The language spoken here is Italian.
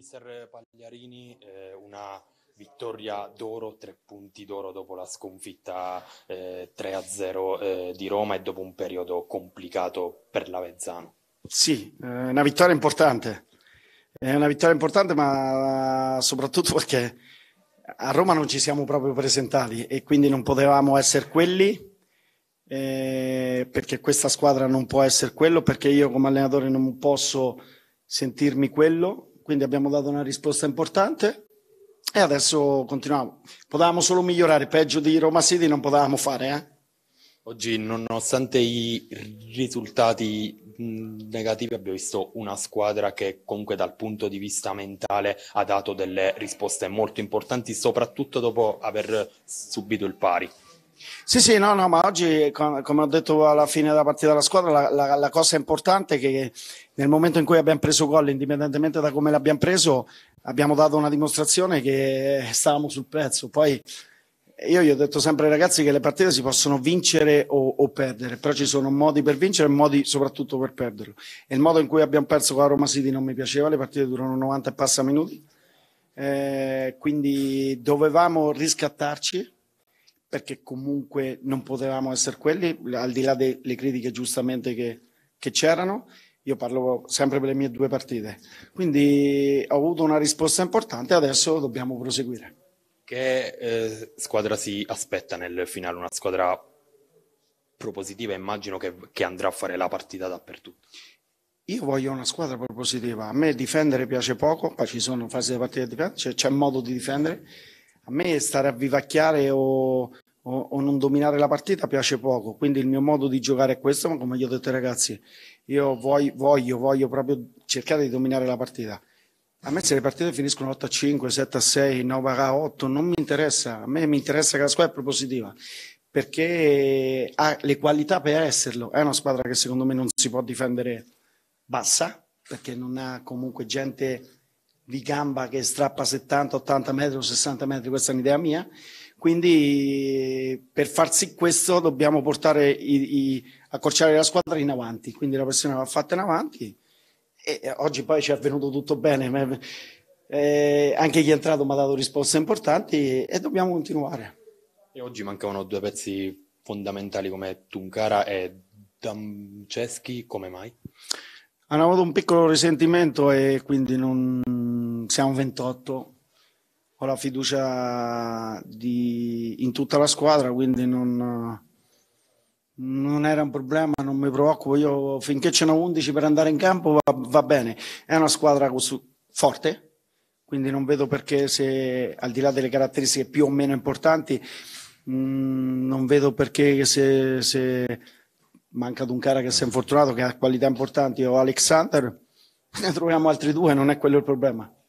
mister Pagliarini, eh, una vittoria d'oro, tre punti d'oro dopo la sconfitta eh, 3-0 eh, di Roma e dopo un periodo complicato per l'Avezzano. Sì, è eh, una vittoria importante, è una vittoria importante ma eh, soprattutto perché a Roma non ci siamo proprio presentati e quindi non potevamo essere quelli eh, perché questa squadra non può essere quello, perché io come allenatore non posso sentirmi quello quindi abbiamo dato una risposta importante e adesso continuiamo. Potevamo solo migliorare, peggio di Roma City non potevamo fare. Eh? Oggi, nonostante i risultati negativi, abbiamo visto una squadra che comunque dal punto di vista mentale ha dato delle risposte molto importanti, soprattutto dopo aver subito il pari. Sì, sì, no, no, ma oggi, come ho detto alla fine della partita della squadra, la, la, la cosa importante è che nel momento in cui abbiamo preso gol, indipendentemente da come l'abbiamo preso, abbiamo dato una dimostrazione che stavamo sul pezzo. Poi io gli ho detto sempre ai ragazzi che le partite si possono vincere o, o perdere, però ci sono modi per vincere e modi soprattutto per perderlo. E il modo in cui abbiamo perso con la Roma City non mi piaceva, le partite durano 90 e passa minuti, eh, quindi dovevamo riscattarci perché comunque non potevamo essere quelli, al di là delle critiche giustamente che, che c'erano, io parlo sempre per le mie due partite. Quindi ho avuto una risposta importante, adesso dobbiamo proseguire. Che eh, squadra si aspetta nel finale? Una squadra propositiva, immagino che, che andrà a fare la partita dappertutto. Io voglio una squadra propositiva. A me difendere piace poco, poi ci sono fasi di partita difendere, cioè c'è modo di difendere. A me stare a vivacchiare o o, o, non dominare la partita piace poco, quindi il mio modo di giocare è questo, ma come gli ho detto ragazzi, io voglio, voglio, voglio proprio cercare di dominare la partita. A me se le partite finiscono 8 a 5, 7 a 6, 9 a 8, non mi interessa, a me mi interessa che la squadra è propositiva, perché ha le qualità per esserlo, è una squadra che secondo me non si può difendere bassa, perché non ha comunque gente di gamba che strappa 70, 80 metri o 60 metri, questa è un'idea mia. Quindi per far sì questo dobbiamo portare i, i, accorciare la squadra in avanti, quindi la pressione va fatta in avanti e oggi poi ci è avvenuto tutto bene, eh, anche chi è entrato mi ha dato risposte importanti e, e dobbiamo continuare. E oggi mancavano due pezzi fondamentali come Tunkara e Damceschi, come mai? Hanno avuto un piccolo risentimento e quindi non, siamo 28, ho la fiducia di, in tutta la squadra, quindi non, non, era un problema, non mi preoccupo. Io finché ce n'ho 11 per andare in campo va, va bene. È una squadra forte, quindi non vedo perché se al di là delle caratteristiche più o meno importanti, mh, mm, non vedo perché se, se manca ad un cara che si è infortunato, che ha qualità importanti, o Alexander, ne troviamo altri due, non è quello il problema.